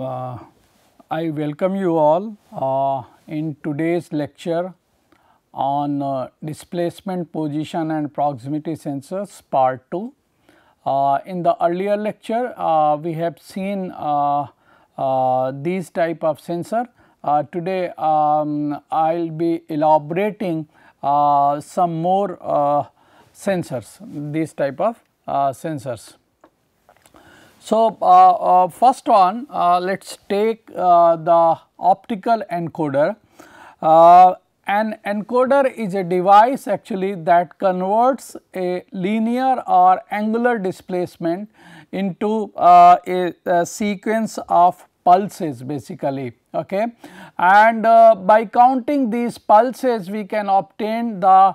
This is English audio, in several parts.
Uh, I welcome you all uh, in today's lecture on uh, displacement position and proximity sensors part 2. Uh, in the earlier lecture, uh, we have seen uh, these type of sensor. today, um, I will be elaborating some more sensors, these type of sensors. So, uh, uh, first one uh, let us take uh, the optical encoder. Uh, an encoder is a device actually that converts a linear or angular displacement into uh, a, a, sequence of pulses basically okay and by counting these pulses we can obtain the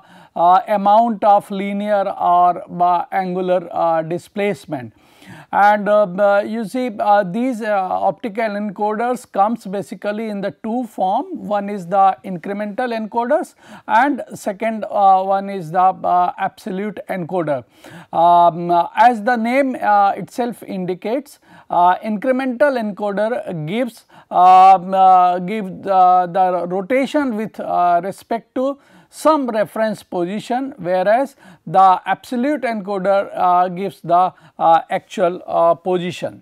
amount of linear or angular displacement and um, uh, you see uh, these uh, optical encoders comes basically in the two form one is the incremental encoders and second one is the absolute encoder. Um, as the name itself indicates incremental encoder gives um, uh, give the rotation with respect to some reference position whereas the absolute encoder uh, gives the uh, actual uh, position.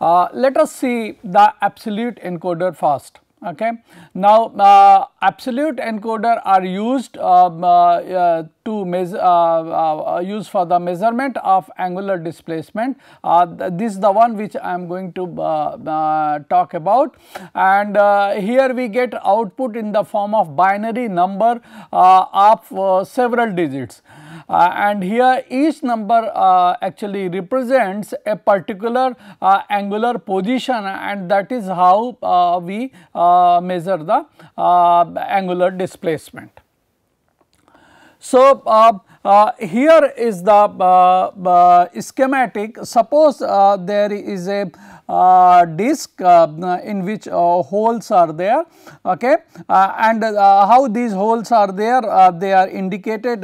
Uh, let us see the absolute encoder first. Okay. Now, uh, absolute encoder are used um, to measure, uh, uh, uh, use for the measurement of angular displacement. Uh, this is the one which I am going to talk about and here we get output in the form of binary number of several digits. Uh, and here each number uh, actually represents a particular uh, angular position and that is how we measure the angular displacement. So, uh, uh, here is the uh, schematic suppose there is a uh, disc uh, in which uh, holes are there okay uh, and uh, how these holes are there they are indicated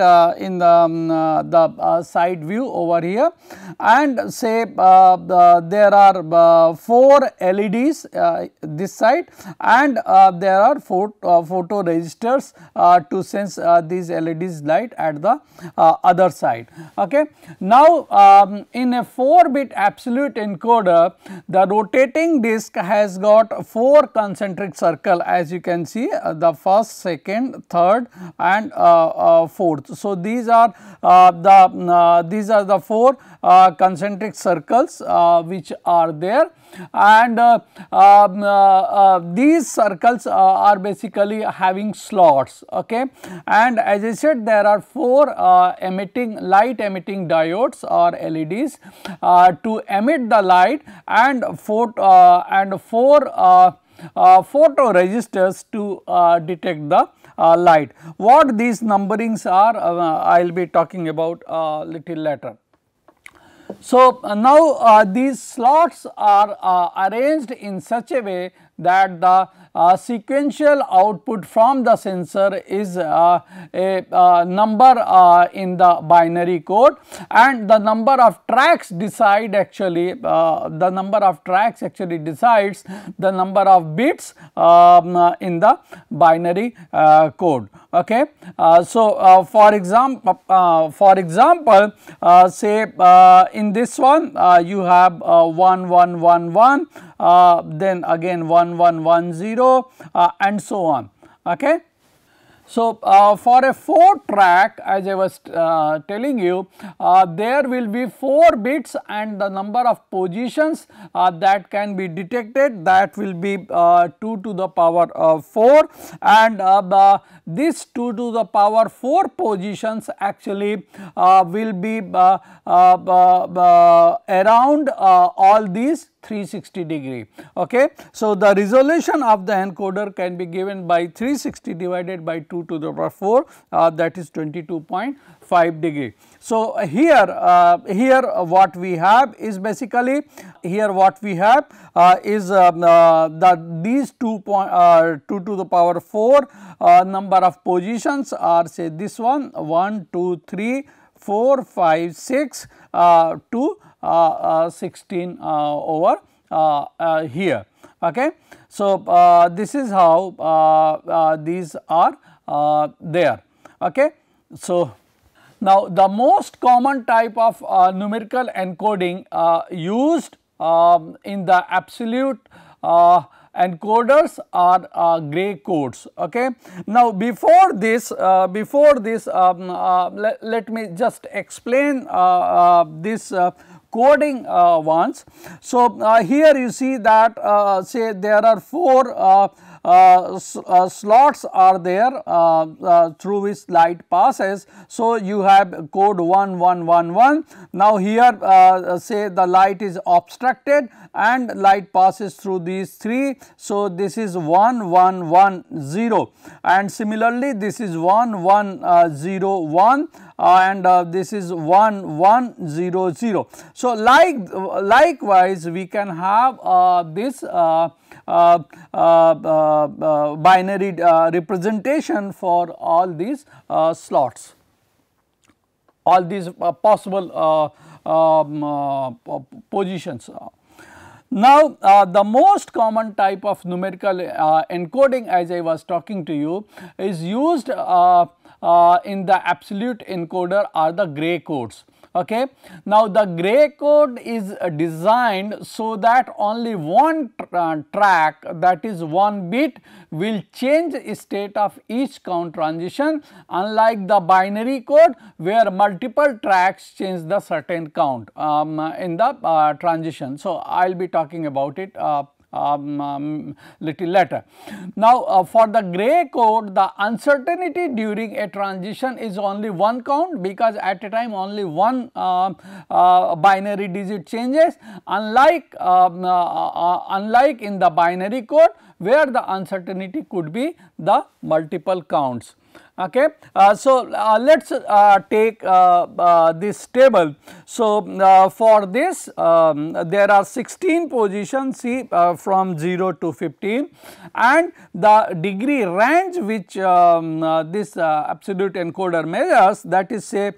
in the, um, the side view over here and say the, there are 4 LEDs this side and there are 4 photo resistors to sense these LEDs light at the other side okay. Now um, in a 4 bit absolute encoder the rotating disc has got four concentric circle as you can see uh, the first, second, third and uh, uh, fourth. So, these are uh, the uh, these are the four uh, concentric circles uh, which are there and uh, um, these circles are basically having slots okay and as I said there are 4 emitting light emitting diodes or LEDs to emit the light and photo and 4 uh, resistors to uh, detect the uh, light. What these numberings are, I will be talking about a little later. So, uh, now uh, these slots are uh, arranged in such a way that the uh, sequential output from the sensor is uh, a uh, number uh, in the binary code and the number of tracks decide actually uh, the number of tracks actually decides the number of bits um, uh, in the binary code okay so for example for example say in this one you have 1111 then again 1110 0 uh, and so on. Okay. So, uh, for a 4 track as I was uh, telling you, uh, there will be 4 bits and the number of positions uh, that can be detected that will be uh, 2 to the power of 4 and the, this 2 to the power 4 positions actually will be around all these 360 degree. Okay. So, the resolution of the encoder can be given by 360 divided by 2 to the power 4 uh, that is 22.5 degree. So, here, uh, here what we have is basically here what we have uh, is uh, uh, that these 2, point, uh, 2 to the power 4 number of positions are say this one 1, 2, 3, 4, 5, 6 to 16 uh, over uh, uh, here. Okay. So, this is how these are there. Okay. So, now the most common type of numerical encoding used um, in the absolute encoders are uh, gray codes okay now before this uh, before this um, uh, le let, me just explain this coding uh, ones. So, uh, here you see that uh, say there are 4 uh, uh, slots are there uh, through which light passes. So, you have code 1111. Now, here say the light is obstructed and light passes through these 3. So, this is 1110 and similarly this is 1101 and this is 1100. So, like likewise we can have this uh, uh, uh, binary representation for all these slots, all these possible um, positions. Now, uh, the most common type of numerical uh, encoding as I was talking to you is used uh, in the absolute encoder are the gray codes. Okay. Now, the gray code is designed so that only one tra uh, track that is one bit will change state of each count transition unlike the binary code where multiple tracks change the certain count um, in the uh, transition. So, I will be talking about it uh, um, um, little later. Now, uh, for the gray code, the uncertainty during a transition is only one count because at a time only one uh, uh, binary digit changes unlike, um, uh, uh, unlike in the binary code where the uncertainty could be the multiple counts. Okay. Uh, so, uh, let us uh, take this table. So, for this um, there are 16 positions see from 0 to 15 and the degree range which um, this absolute encoder measures that is say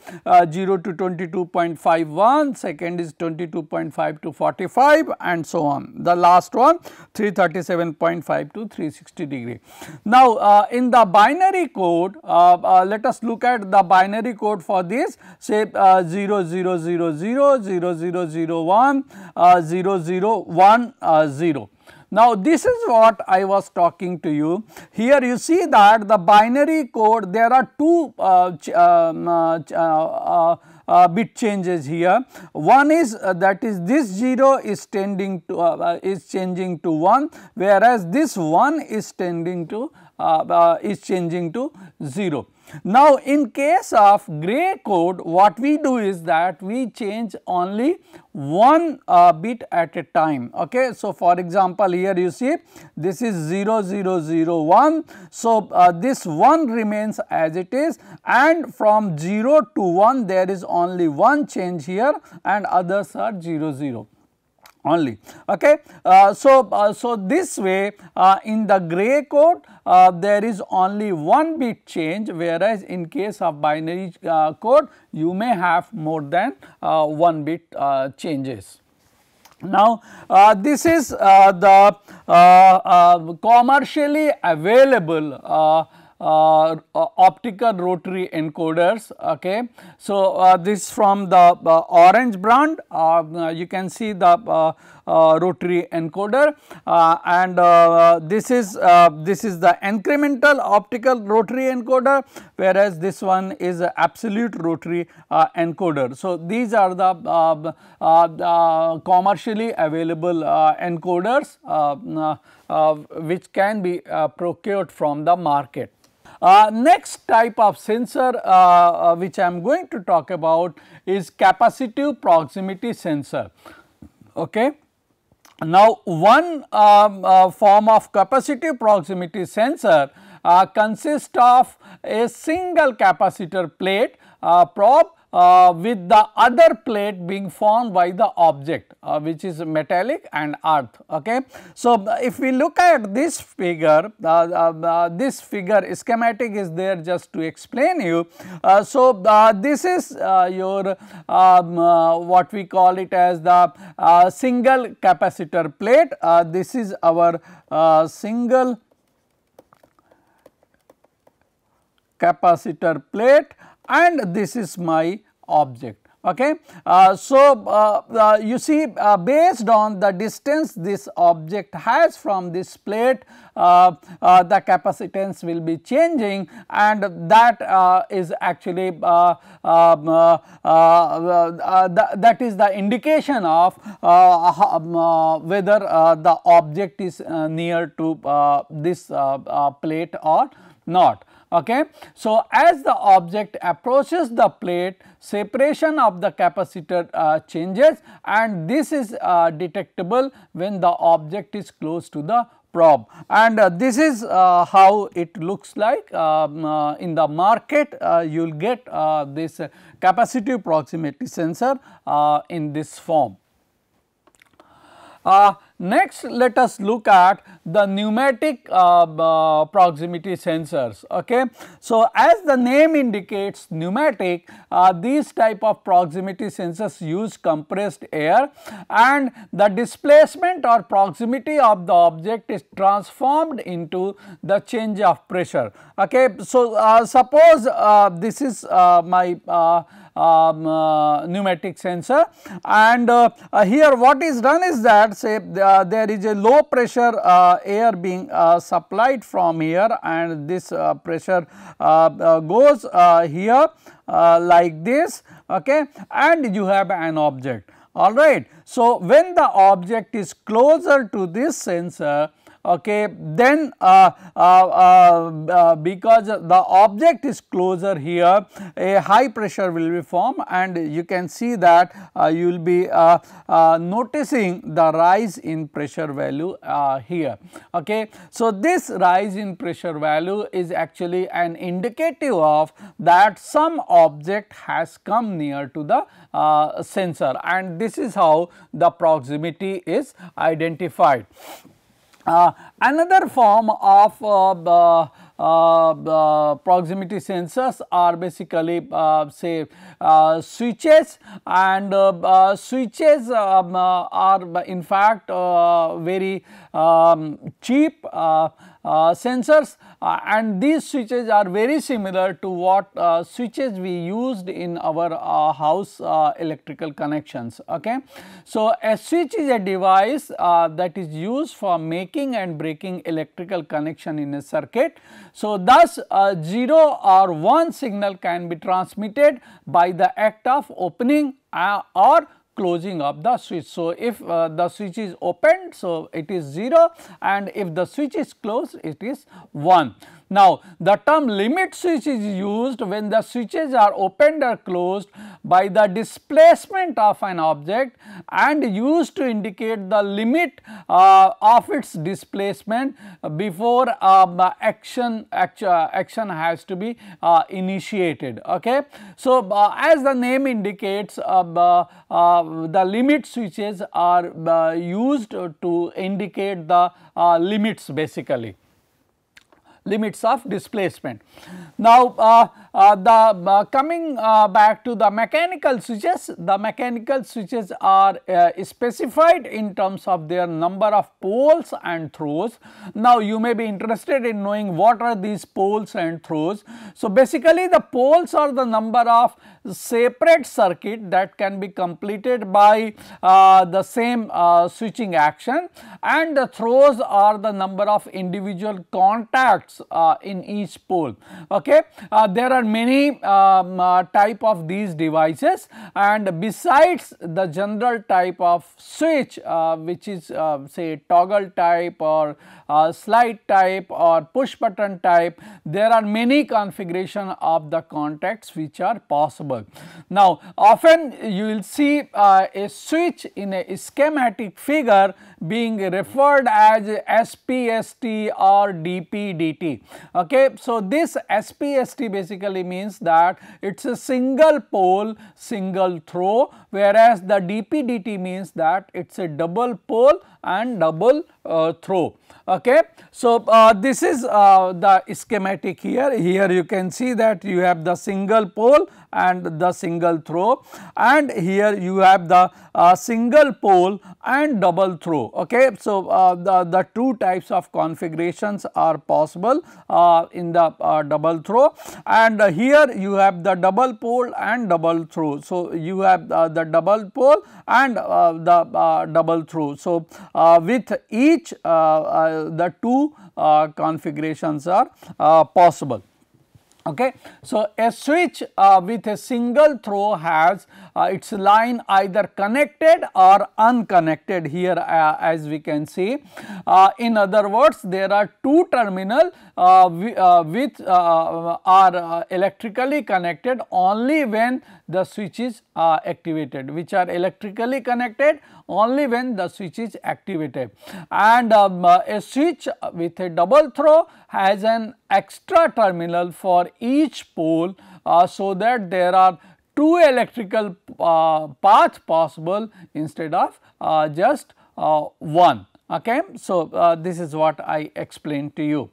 0 to 22.51, second is 22.5 to 45 and so on. The last one 337.5 to 360 degree. Now, uh, in the binary code uh, uh, let us look at the binary code for this say uh, 0 0 0 0 0 0 0 1 uh, 0 0 1 0. Now, this is what I was talking to you. Here you see that the binary code there are two uh, ch um, uh, uh, bit changes here. One is that is this 0 is tending to is changing to 1 whereas this 1 is tending to uh, uh, is changing to 0. Now, in case of gray code what we do is that we change only one uh, bit at a time. Okay. So, for example, here you see this is 0001. So, uh, this 1 remains as it is and from 0 to 1 there is only one change here and others are 00 only okay. Uh, so, uh, so this way uh, in the gray code uh, there is only one bit change whereas in case of binary uh, code you may have more than uh, one bit changes. Now, uh, this is uh, the uh, commercially available uh, uh, optical rotary encoders. Okay. So, uh, this from the uh, orange brand uh, uh, you can see the rotary encoder and this is this is the incremental optical rotary encoder whereas this one is absolute rotary encoder. So, these are the commercially available encoders which can be procured from the market. Uh, next type of sensor uh, uh which I am going to talk about is capacitive proximity sensor. Okay. Now, one um, uh, form of capacitive proximity sensor uh, consists of a single capacitor plate uh, probe uh, with the other plate being formed by the object uh, which is metallic and earth. Okay. So, if we look at this figure, uh, uh, uh this figure schematic is there just to explain you. Uh, so, this is your um, what we call it as the single capacitor plate. this is our single capacitor plate and this is my object. Okay. Uh, so, uh, uh you see uh, based on the distance this object has from this plate uh, the capacitance will be changing and that is actually that is the indication of um, whether the object is near to this plate or not. Okay. So, as the object approaches the plate separation of the capacitor uh, changes and this is uh, detectable when the object is close to the probe and uh, this is uh, how it looks like um, uh, in the market uh, you will get this capacitive proximity sensor in this form. Uh, Next let us look at the pneumatic uh, uh, proximity sensors. Okay. So, as the name indicates pneumatic uh, these type of proximity sensors use compressed air and the displacement or proximity of the object is transformed into the change of pressure. Okay. So, uh, suppose uh, this is uh, my uh, um, uh, pneumatic sensor and here what is done is that say there is a low pressure air being supplied from here and this pressure goes here uh, like this okay and you have an object alright. So, when the object is closer to this sensor okay then uh uh, uh, uh, because the object is closer here a high pressure will be formed and you can see that uh, you will be noticing the rise in pressure value here okay. So this rise in pressure value is actually an indicative of that some object has come near to the uh, sensor and this is how the proximity is identified. Uh, another form of uh, uh, proximity sensors are basically uh, say uh, switches and uh, switches um, are in fact very um, cheap uh, sensors uh, and these switches are very similar to what uh, switches we used in our house electrical connections. Okay. So, a switch is a device that is used for making and breaking electrical connection in a circuit. So, thus 0 or 1 signal can be transmitted by the act of opening or closing of the switch. So, if uh, the switch is opened, so it is 0 and if the switch is closed, it is 1. Now, the term limit switch is used when the switches are opened or closed by the displacement of an object and used to indicate the limit uh, of its displacement before um, uh, action, action, action has to be uh, initiated. Okay? So, uh, as the name indicates uh, uh, the limit switches are used to indicate the limits basically limits of displacement. Now, uh, uh, the uh, coming uh, back to the mechanical switches, the mechanical switches are uh, specified in terms of their number of poles and throws. Now, you may be interested in knowing what are these poles and throws. So, basically the poles are the number of separate circuit that can be completed by uh, the same switching action and the throws are the number of individual contacts uh, in each pole. Okay, uh, there are many um, uh, type of these devices and besides the general type of switch uh, which is uh, say toggle type or uh, slide type or push button type. There are many configuration of the contacts which are possible. Now, often you will see uh, a switch in a schematic figure being referred as SPST or DPDT. Okay? So, this SPST basically means that it is a single pole, single throw whereas the DPDT means that it is a double pole and double uh, throw. Uh, Okay. So, uh, this is uh, the schematic here. Here you can see that you have the single pole and the single throw and here you have the uh, single pole and double throw. Okay. So, uh, the, the two types of configurations are possible uh, in the uh, double throw and here you have the double pole and double throw. So, you have the double pole and the double throw. So, with each uh, the two uh, configurations are uh, possible. Okay. So, a switch uh, with a single throw has uh, its line either connected or unconnected here uh, as we can see. Uh, in other words, there are two terminal uh, uh, which uh, are electrically connected only when the switch is activated, which are electrically connected only when the switch is activated. And um, a switch with a double throw has an extra terminal for each pole so that there are two electrical uh, path possible instead of uh, just uh, one. Okay? So, this is what I explained to you.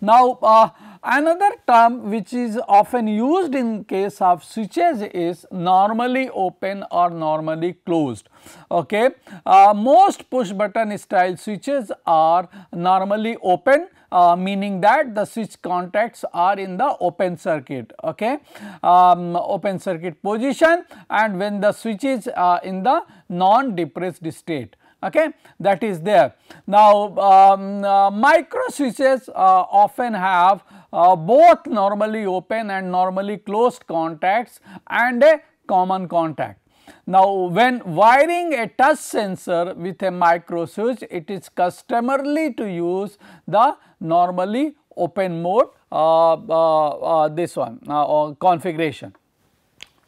Now, Another term which is often used in case of switches is normally open or normally closed. Okay. Uh, most push button style switches are normally open uh, meaning that the switch contacts are in the open circuit okay um, open circuit position and when the switch is uh, in the non depressed state okay, that is there. Now, um, uh, micro switches uh, often have uh, both normally open and normally closed contacts and a common contact. Now, when wiring a touch sensor with a micro switch, it is customarily to use the normally open mode uh, uh, uh, this one or configuration.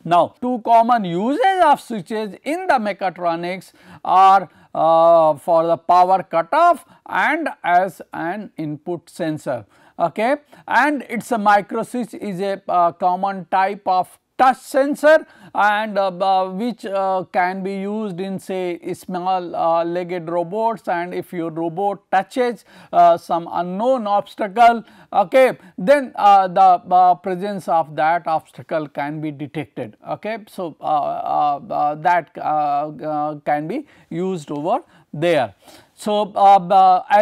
Now, two common uses of switches in the mechatronics are uh, for the power cutoff and as an input sensor. Okay. And it is a micro switch is a uh, common type of touch sensor and uh, uh, which uh, can be used in say small uh, legged robots and if your robot touches uh, some unknown obstacle okay then uh, the presence of that obstacle can be detected okay so that can be used over there so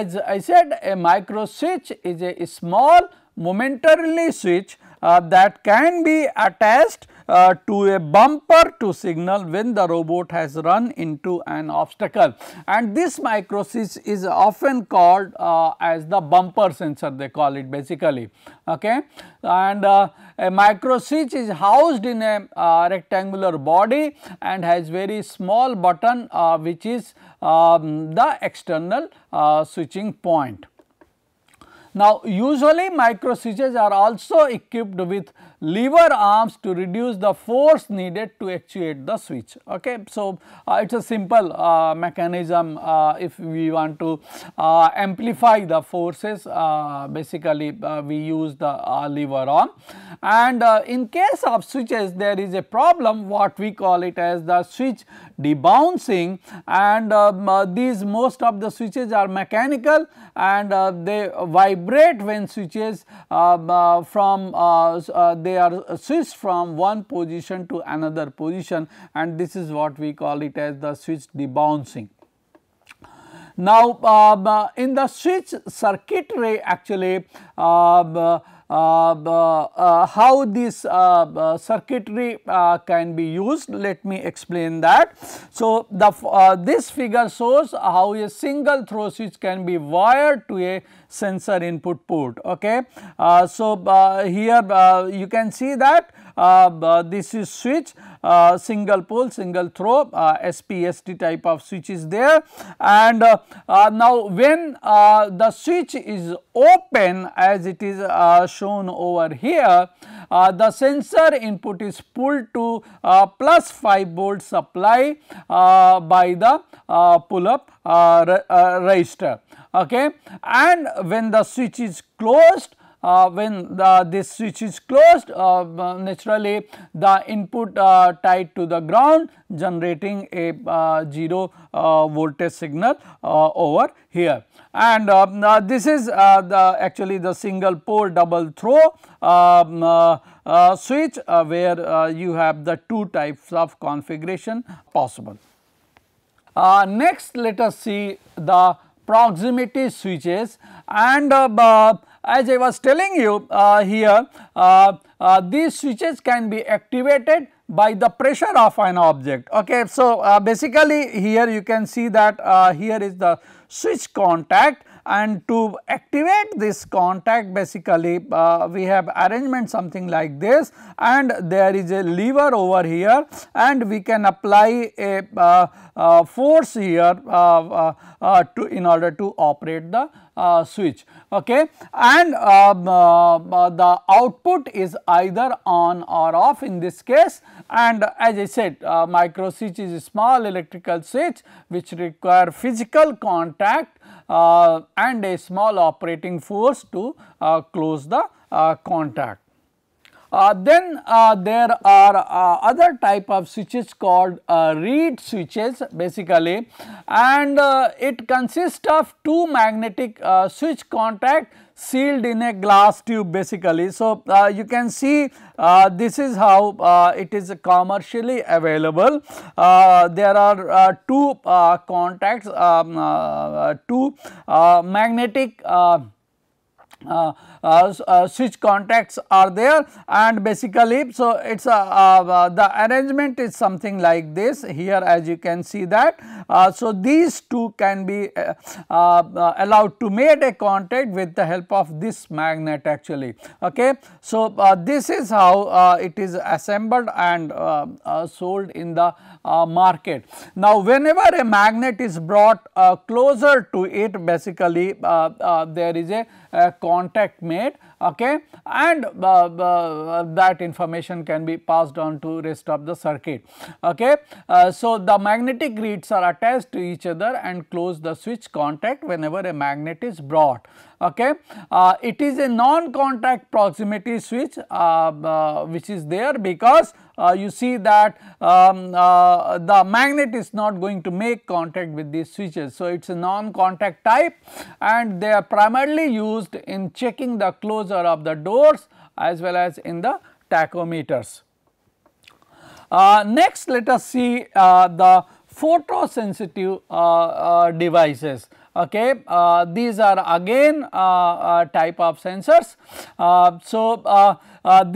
as i said a micro switch is a small momentarily switch uh, that can be attached uh, to a bumper to signal when the robot has run into an obstacle. And this microsis is often called uh, as the bumper sensor they call it basically. Okay. And uh, a microsis is housed in a uh, rectangular body and has very small button uh, which is um, the external uh, switching point. Now, usually microstages are also equipped with lever arms to reduce the force needed to actuate the switch. Okay. So, uh, it is a simple uh, mechanism uh, if we want to uh, amplify the forces uh, basically uh, we use the lever arm and in case of switches there is a problem what we call it as the switch debouncing and um, these most of the switches are mechanical and they vibrate when switches from they are uh, switched from one position to another position and this is what we call it as the switch debouncing. Now, um, uh, in the switch circuitry actually um, uh, um, uh, uh, how this uh, circuitry can be used let me explain that. So, the this figure shows how a single throw switch can be wired to a sensor input port okay. Uh, so, uh, here uh, you can see that uh, this is switch single pole single throw uh, SPST type of switch is there and now when the switch is open as it is shown over here the sensor input is pulled to plus 5 volt supply by the pull up uh, uh, register okay and when the switch is closed uh, when the, this switch is closed uh, uh naturally the input uh, tied to the ground generating a uh, 0 uh, voltage signal over here. And um, this is the actually the single pole double throw um, switch where you have the two types of configuration possible. next let us see the proximity switches and uh, as I was telling you uh, here uh, these switches can be activated by the pressure of an object okay. So, basically here you can see that here is the switch contact and to activate this contact basically uh, we have arrangement something like this and there is a lever over here and we can apply a uh, uh, force here uh, uh, uh, to in order to operate the switch okay and the output is either on or off in this case and as I said micro switch is a small electrical switch which require physical contact uh, and a small operating force to uh, close the uh, contact. Uh, then uh, there are uh, other type of switches called uh, reed switches basically and uh, it consists of two magnetic uh, switch contact sealed in a glass tube basically. So, you can see this is how it is commercially available. there are two contacts, um, two magnetic uh, uh, uh, switch contacts are there and basically so it is uh, the arrangement is something like this here as you can see that. so, these two can be allowed to make a contact with the help of this magnet actually. Okay. So, this is how it is assembled and sold in the market. Now, whenever a magnet is brought closer to it basically there is a, a contact made okay and uh, uh, that information can be passed on to rest of the circuit okay uh, so the magnetic grids are attached to each other and close the switch contact whenever a magnet is brought okay it is a non contact proximity switch which is there because uh, you see that um, uh, the magnet is not going to make contact with these switches. So, it is a non contact type and they are primarily used in checking the closed closure of the doors as well as in the tachometers. Uh, next let us see uh, the photosensitive uh, uh devices. Okay, uh, these are again uh, type of sensors. so,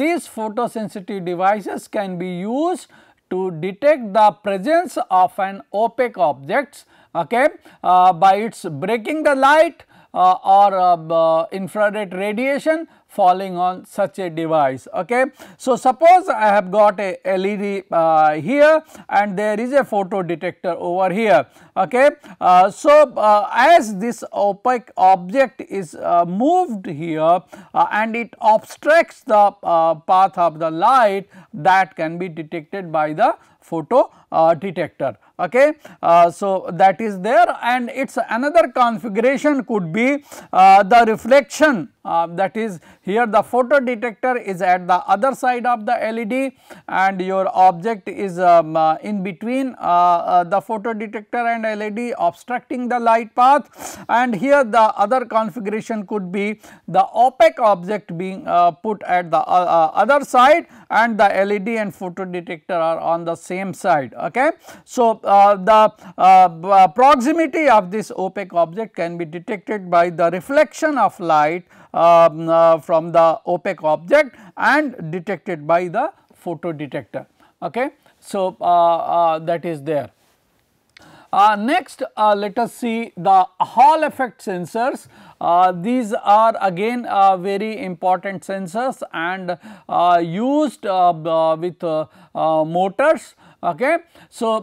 these photosensitive devices can be used to detect the presence of an opaque object okay, by its breaking the light uh, or uh, infrared radiation falling on such a device. Okay. So, suppose I have got a LED uh, here and there is a photo detector over here. Okay. Uh, so, uh, as this opaque object is uh, moved here and it obstructs the path of the light that can be detected by the photo uh, detector. Okay. Uh, so, that is there and it is another configuration could be uh, the reflection uh, that is here the photo detector is at the other side of the LED and your object is um, uh, in between uh, the photo detector and LED obstructing the light path and here the other configuration could be the opaque object being put at the other side and the LED and photo detector are on the same same side okay. So, uh, the uh, uh, proximity of this opaque object can be detected by the reflection of light um, from the opaque object and detected by the photodetector okay. So, that is there. Uh, next, uh, let us see the Hall effect sensors. Uh, these are again uh, very important sensors and uh, used uh, with motors. Okay. So,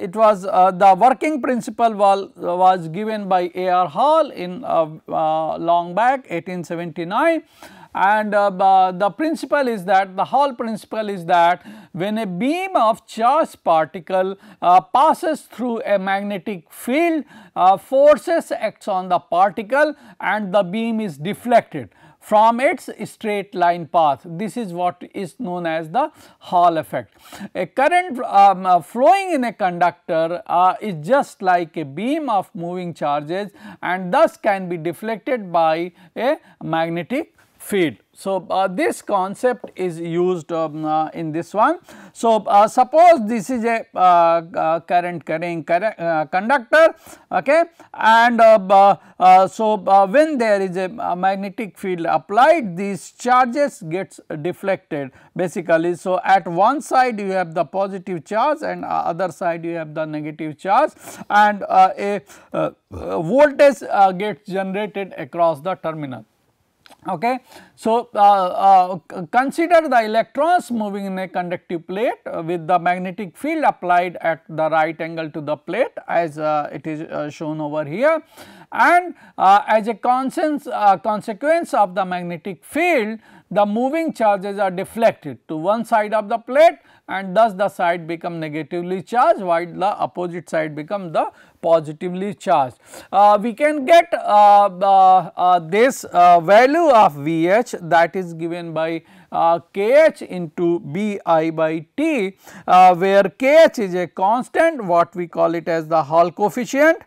it was the working principle was, was given by A.R. Hall in long back 1879 and uh, uh, the principle is that the Hall principle is that when a beam of charged particle uh, passes through a magnetic field uh, forces acts on the particle and the beam is deflected from its straight line path. This is what is known as the Hall effect. A current um, uh, flowing in a conductor uh, is just like a beam of moving charges and thus can be deflected by a magnetic feed. So, uh, this concept is used um, uh, in this one. So, uh, suppose this is a uh, uh, current carrying uh, conductor okay and so when there is a magnetic field applied these charges gets deflected basically. So, at one side you have the positive charge and other side you have the negative charge and a voltage gets generated across the terminal. Okay. So, uh, uh, consider the electrons moving in a conductive plate uh, with the magnetic field applied at the right angle to the plate as uh, it is uh, shown over here and uh, as a consequence of the magnetic field the moving charges are deflected to one side of the plate and thus the side become negatively charged while the opposite side become the positively charged. Uh, we can get uh, uh, uh this uh, value of Vh that is given by Kh into Bi by T where Kh is a constant what we call it as the Hall coefficient,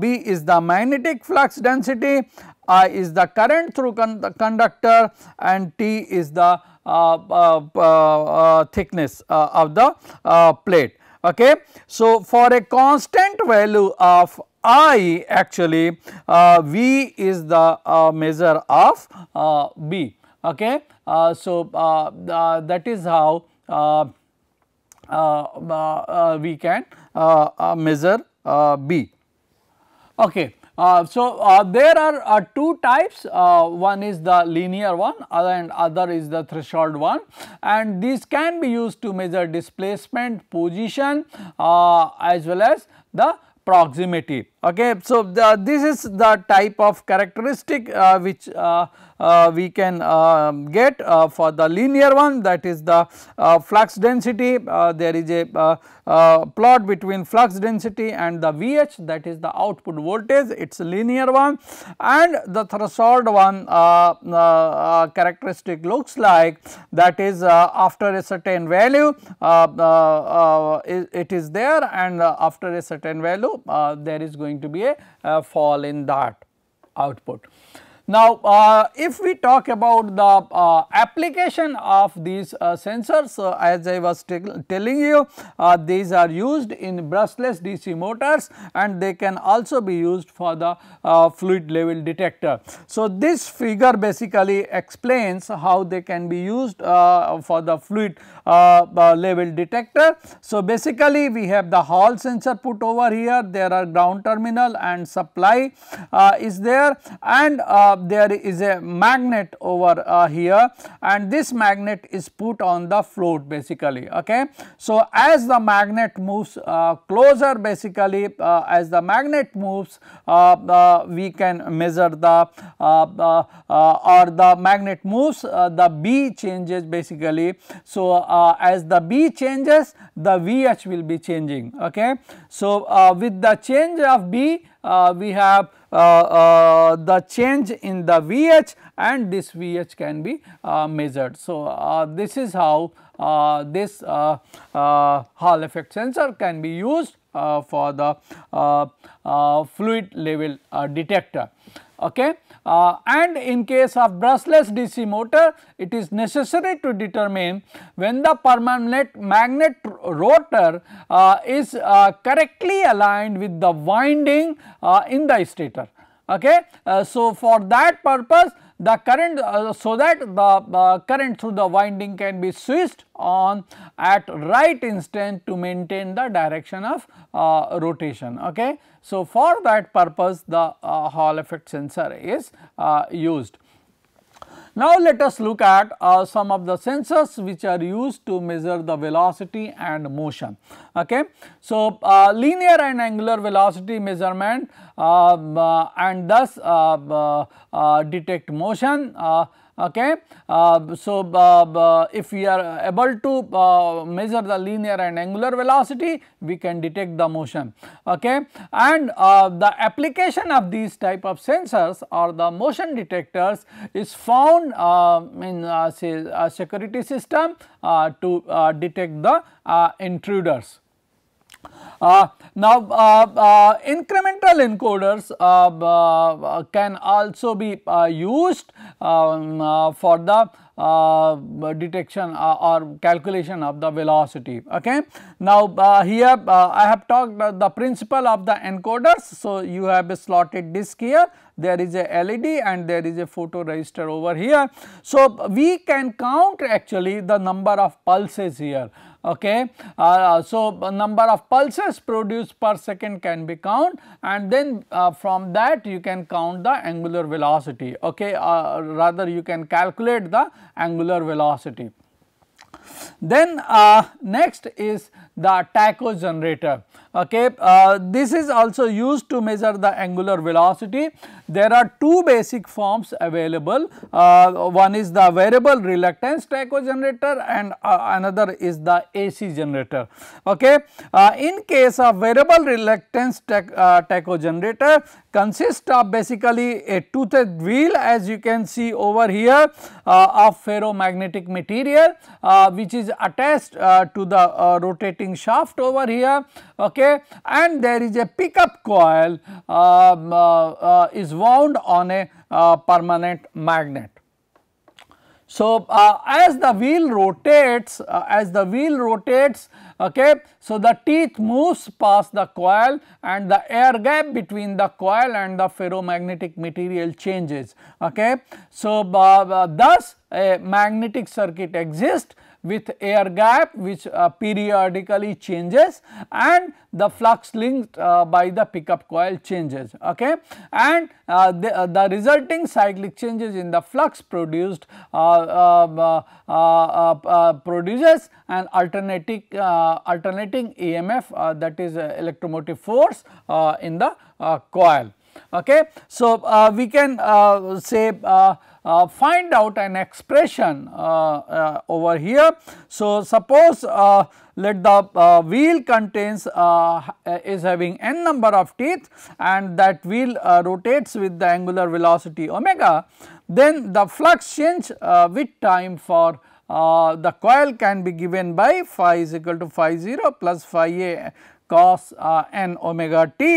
B is the magnetic flux density, I is the current through con the conductor and T is the uh, uh, uh, thickness of the plate. Okay. So, for a constant value of I actually uh, V is the uh, measure of uh, B. Okay. so, that is how we can measure B. Okay. Uh, so, uh, there are uh, two types uh, one is the linear one and other is the threshold one and these can be used to measure displacement, position uh, as well as the proximity. Okay. So, the, uh, this is the type of characteristic which uh, we can um, get uh, for the linear one that is the uh, flux density there is a plot between flux density and the VH that is the output voltage it is linear one and the threshold one characteristic looks like that is after a certain value it is there and after a certain value there is going to be a fall in that output. Now, uh, if we talk about the uh, application of these uh, sensors, uh, as I was telling you, uh, these are used in brushless DC motors and they can also be used for the uh, fluid level detector. So, this figure basically explains how they can be used for the fluid level detector. So, basically we have the Hall sensor put over here, there are ground terminal and supply is there and there is a magnet over uh, here and this magnet is put on the float basically. Okay. So, as the magnet moves uh, closer basically uh, as the magnet moves we can measure the or the magnet moves the B changes basically. So, as the B changes the VH will be changing. Okay. So, with the change of B uh, we have uh, uh, the change in the VH and this VH can be measured. So, this is how this Hall effect sensor can be used for the fluid level detector. Okay. Uh, and in case of brushless DC motor, it is necessary to determine when the permanent magnet rotor uh, is uh, correctly aligned with the winding uh, in the stator. Okay. Uh, so, for that purpose the current uh, so that the uh, current through the winding can be switched on at right instant to maintain the direction of uh, rotation. Okay. So, for that purpose the uh, Hall effect sensor is uh, used. Now, let us look at uh, some of the sensors which are used to measure the velocity and motion. Okay. So, uh, linear and angular velocity measurement uh, uh and thus uh, uh, detect motion Okay. Uh, so, uh, uh, if we are able to measure the linear and angular velocity, we can detect the motion. Okay. And the application of these type of sensors or the motion detectors is found in say security system to detect the intruders. Uh, now, uh, uh incremental encoders uh, uh, can also be used um, for the uh, detection uh, or calculation of the velocity. Okay. Now, uh, here I have talked the principle of the encoders. So, you have a slotted disc here, there is a LED and there is a photoresistor over here. So, we can count actually the number of pulses here okay. Uh, so, number of pulses produced per second can be count and then uh, from that you can count the angular velocity, okay. Uh, rather you can calculate the angular velocity. Then uh, next is the taco generator. Okay. Uh, this is also used to measure the angular velocity. There are two basic forms available. Uh, one is the variable reluctance taco generator and uh, another is the AC generator. Okay. Uh, in case of variable reluctance uh, taco generator, consists of basically a toothed wheel as you can see over here uh, of ferromagnetic material uh, which is attached uh, to the uh, rotating shaft over here okay and there is a pickup coil um, uh, uh, is wound on a permanent magnet. So, uh, as the wheel rotates, uh, as the wheel rotates, okay, so the teeth moves past the coil and the air gap between the coil and the ferromagnetic material changes, okay. So, uh, uh thus a magnetic circuit exists with air gap which uh, periodically changes and the flux linked uh, by the pickup coil changes okay and uh, the, uh, the, resulting cyclic changes in the flux produced uh, um, uh, produces an alternating alternating EMF that is electromotive force in the coil okay so we can say uh, find out an expression uh, uh, over here. So, suppose uh, let the wheel contains is having n number of teeth and that wheel rotates with the angular velocity omega, then the flux change with time for uh, the coil can be given by phi is equal to phi 0 plus phi a cos uh, n omega t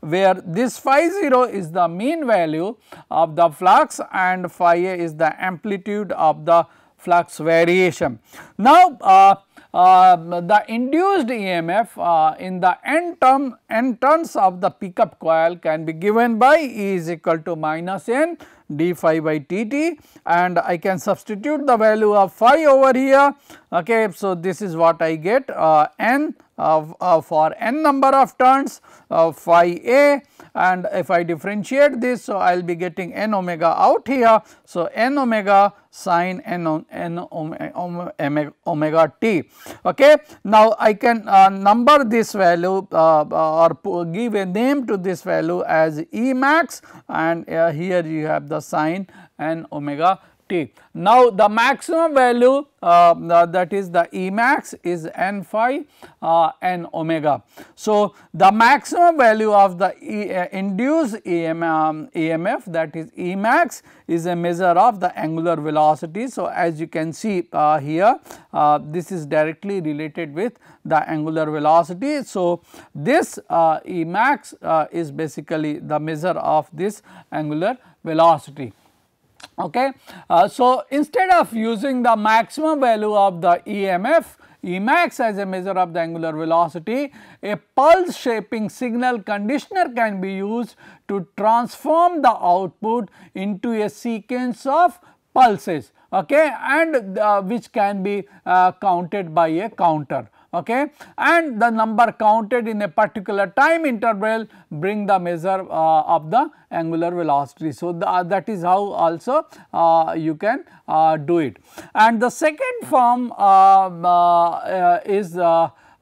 where this phi 0 is the mean value of the flux and phi a is the amplitude of the flux variation. Now, uh, uh, the induced EMF uh, in the n term n turns of the pickup coil can be given by E is equal to minus n d phi by dt and I can substitute the value of phi over here. Okay, so, this is what I get uh, n uh, for n number of turns uh, phi a and if I differentiate this, so I will be getting n omega out here. So, n omega sine n, n omega t. Okay. Now, I can uh, number this value uh, or give a name to this value as E max and uh, here you have the sine n omega now, the maximum value uh, that is the E max is n phi uh, omega. So, the maximum value of the e, uh, induced EM, um, EMF that is E max is a measure of the angular velocity. So, as you can see uh, here uh, this is directly related with the angular velocity. So, this uh, E max is basically the measure of this angular velocity. Okay. Uh, so, instead of using the maximum value of the EMF, Emax as a measure of the angular velocity, a pulse shaping signal conditioner can be used to transform the output into a sequence of pulses okay, and uh, which can be uh, counted by a counter okay and the number counted in a particular time interval bring the measure uh, of the angular velocity. So, the, uh, that is how also uh, you can uh, do it and the second form uh, uh, is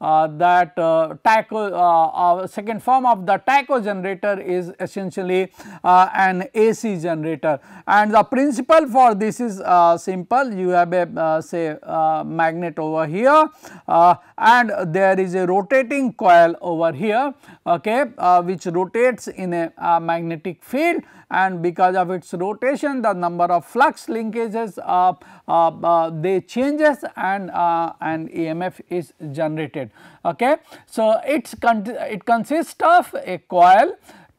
uh, that uh, taco uh, second form of the taco generator is essentially an AC generator and the principle for this is simple you have a say magnet over here and there is a rotating coil over here okay which rotates in a magnetic field and because of its rotation the number of flux linkages uh, uh, uh, they changes and, an EMF is generated okay. So, it, con it consists of a coil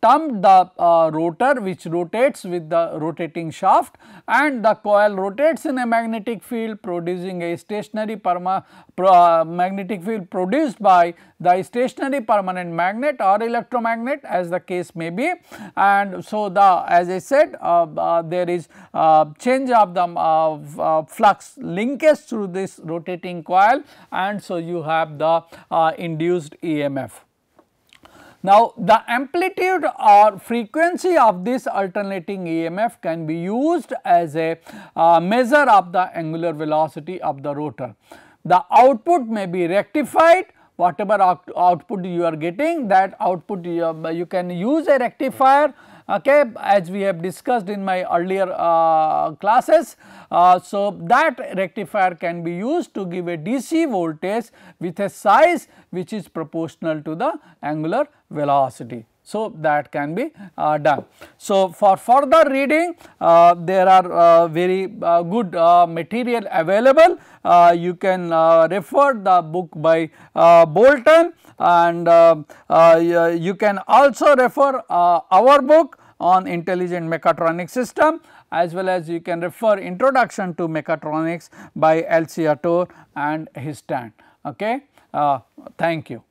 termed the uh, rotor which rotates with the rotating shaft and the coil rotates in a magnetic field producing a stationary perma, uh, magnetic field produced by the stationary permanent magnet or electromagnet as the case may be and so the as I said uh, uh there is uh, change of the uh, flux linkage through this rotating coil and so you have the induced EMF. Now, the amplitude or frequency of this alternating EMF can be used as a uh, measure of the angular velocity of the rotor. The output may be rectified whatever out output you are getting that output you, you can use a rectifier okay, as we have discussed in my earlier uh, classes. Uh, so, that rectifier can be used to give a DC voltage with a size which is proportional to the angular velocity. So, that can be uh, done. So, for further reading uh, there are uh, very uh, good uh, material available. Uh, you can refer the book by Bolton and you can also refer our book on intelligent mechatronic system as well as you can refer introduction to mechatronics by Elciator and his stand. Okay? Uh, thank you.